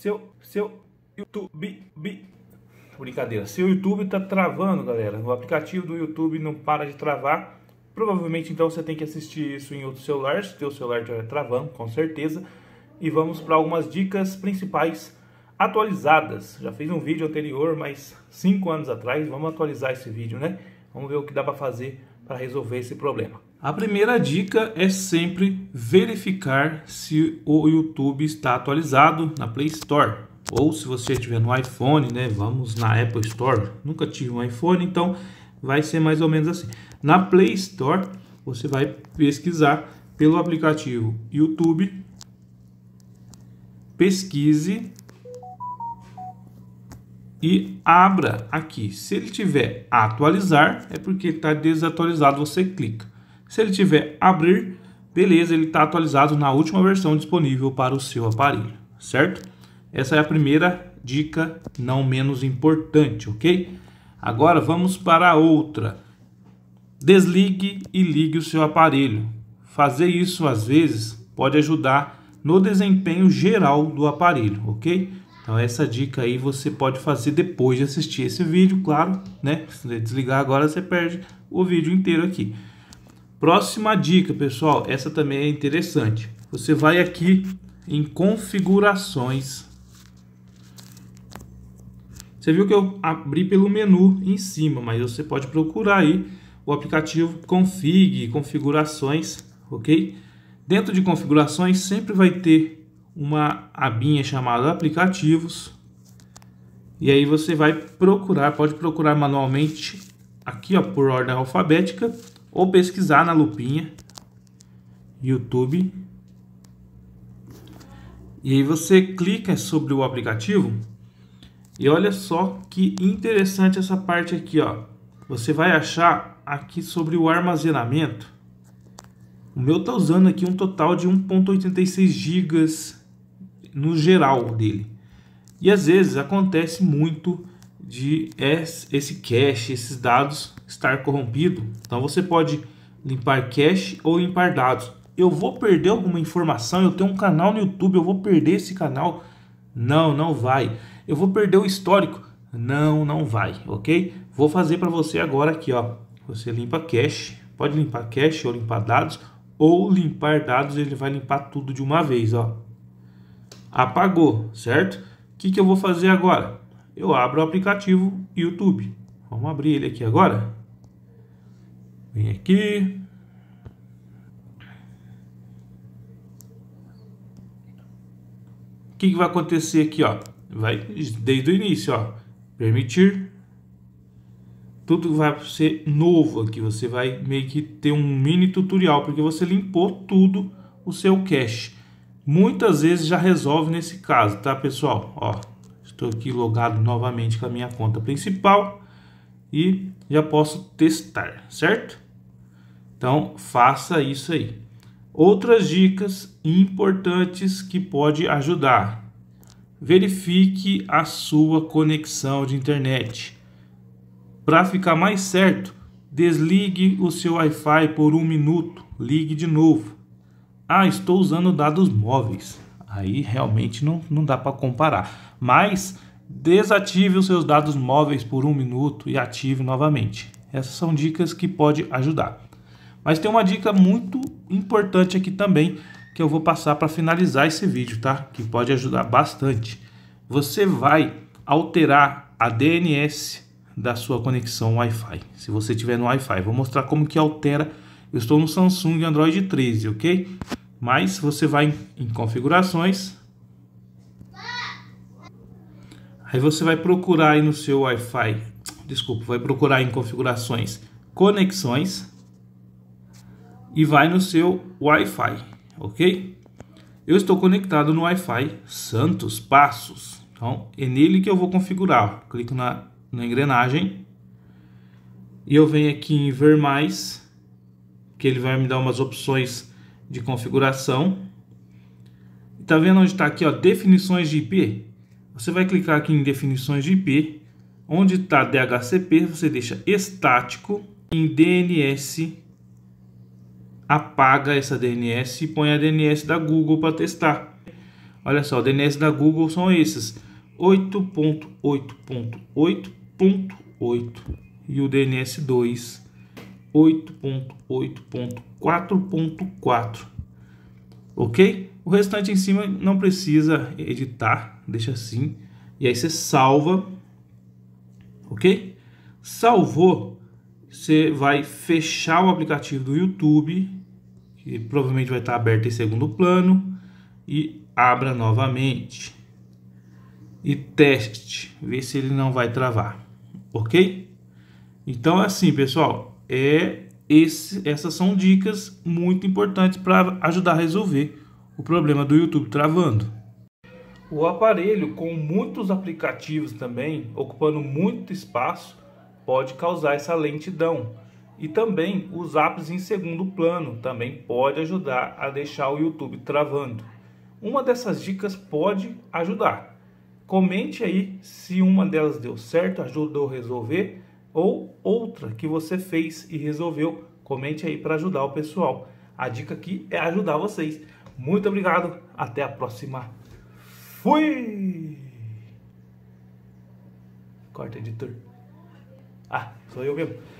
seu, seu YouTube, bi, brincadeira, seu YouTube tá travando, galera. O aplicativo do YouTube não para de travar. Provavelmente então você tem que assistir isso em outro celular, se teu celular estiver é travando, com certeza. E vamos para algumas dicas principais atualizadas. Já fiz um vídeo anterior, mas 5 anos atrás, vamos atualizar esse vídeo, né? Vamos ver o que dá para fazer para resolver esse problema. A primeira dica é sempre verificar se o YouTube está atualizado na Play Store. Ou se você estiver no iPhone, né? Vamos na Apple Store. Nunca tive um iPhone, então vai ser mais ou menos assim. Na Play Store, você vai pesquisar pelo aplicativo YouTube. Pesquise e abra aqui. Se ele tiver atualizar, é porque está desatualizado, você clica. Se ele tiver abrir, beleza, ele está atualizado na última versão disponível para o seu aparelho, certo? Essa é a primeira dica, não menos importante, ok? Agora vamos para a outra. Desligue e ligue o seu aparelho. Fazer isso às vezes pode ajudar no desempenho geral do aparelho, ok? Então essa dica aí você pode fazer depois de assistir esse vídeo, claro, né? Se desligar agora você perde o vídeo inteiro aqui. Próxima dica, pessoal, essa também é interessante. Você vai aqui em configurações. Você viu que eu abri pelo menu em cima, mas você pode procurar aí o aplicativo config, configurações, ok? Dentro de configurações sempre vai ter uma abinha chamada aplicativos e aí você vai procurar, pode procurar manualmente aqui ó, por ordem alfabética ou pesquisar na lupinha YouTube. E aí você clica sobre o aplicativo e olha só que interessante essa parte aqui, ó. Você vai achar aqui sobre o armazenamento. O meu tá usando aqui um total de 1.86 GB no geral dele. E às vezes acontece muito de esse cache, esses dados estar corrompido. Então você pode limpar cache ou limpar dados. Eu vou perder alguma informação? Eu tenho um canal no YouTube, eu vou perder esse canal? Não, não vai. Eu vou perder o histórico? Não, não vai, ok? Vou fazer para você agora aqui, ó. Você limpa cache, pode limpar cache ou limpar dados, ou limpar dados, ele vai limpar tudo de uma vez, ó. Apagou, certo? O que, que eu vou fazer agora? Eu abro o aplicativo YouTube. Vamos abrir ele aqui agora. Vem aqui. O que, que vai acontecer aqui, ó? Vai desde o início, ó. Permitir. Tudo vai ser novo aqui. Você vai meio que ter um mini tutorial, porque você limpou tudo o seu cache. Muitas vezes já resolve nesse caso, tá, pessoal? Ó, estou aqui logado novamente com a minha conta principal e já posso testar, certo? Então, faça isso aí. Outras dicas importantes que pode ajudar. Verifique a sua conexão de internet. Para ficar mais certo, desligue o seu Wi-Fi por um minuto, ligue de novo. Ah, estou usando dados móveis. Aí realmente não, não dá para comparar. Mas Desative os seus dados móveis por um minuto e ative novamente. Essas são dicas que pode ajudar. Mas tem uma dica muito importante aqui também que eu vou passar para finalizar esse vídeo, tá? Que pode ajudar bastante. Você vai alterar a DNS da sua conexão Wi-Fi. Se você tiver no Wi-Fi, vou mostrar como que altera. Eu estou no Samsung Android 13, ok? Mas você vai em configurações, Aí você vai procurar aí no seu Wi-Fi, desculpa, vai procurar em configurações, conexões e vai no seu Wi-Fi, ok? Eu estou conectado no Wi-Fi Santos Passos, então é nele que eu vou configurar. Clico na, na engrenagem e eu venho aqui em ver mais, que ele vai me dar umas opções de configuração. Tá vendo onde está aqui, ó, definições de IP? Você vai clicar aqui em definições de IP, onde está DHCP, você deixa estático, em DNS apaga essa DNS e põe a DNS da Google para testar. Olha só, DNS da Google são esses: 8.8.8.8 e o DNS 2 8.8.4.4. OK? O restante em cima não precisa editar, deixa assim. E aí você salva, ok? Salvou, você vai fechar o aplicativo do YouTube, que provavelmente vai estar aberto em segundo plano, e abra novamente. E teste, ver se ele não vai travar, ok? Então é assim, pessoal, é esse, essas são dicas muito importantes para ajudar a resolver o problema do YouTube travando. O aparelho, com muitos aplicativos também, ocupando muito espaço, pode causar essa lentidão. E também os apps em segundo plano também pode ajudar a deixar o YouTube travando. Uma dessas dicas pode ajudar. Comente aí se uma delas deu certo, ajudou a resolver, ou outra que você fez e resolveu. Comente aí para ajudar o pessoal. A dica aqui é ajudar vocês. Muito obrigado, até a próxima. Fui! Corta, editor. Ah, sou eu mesmo.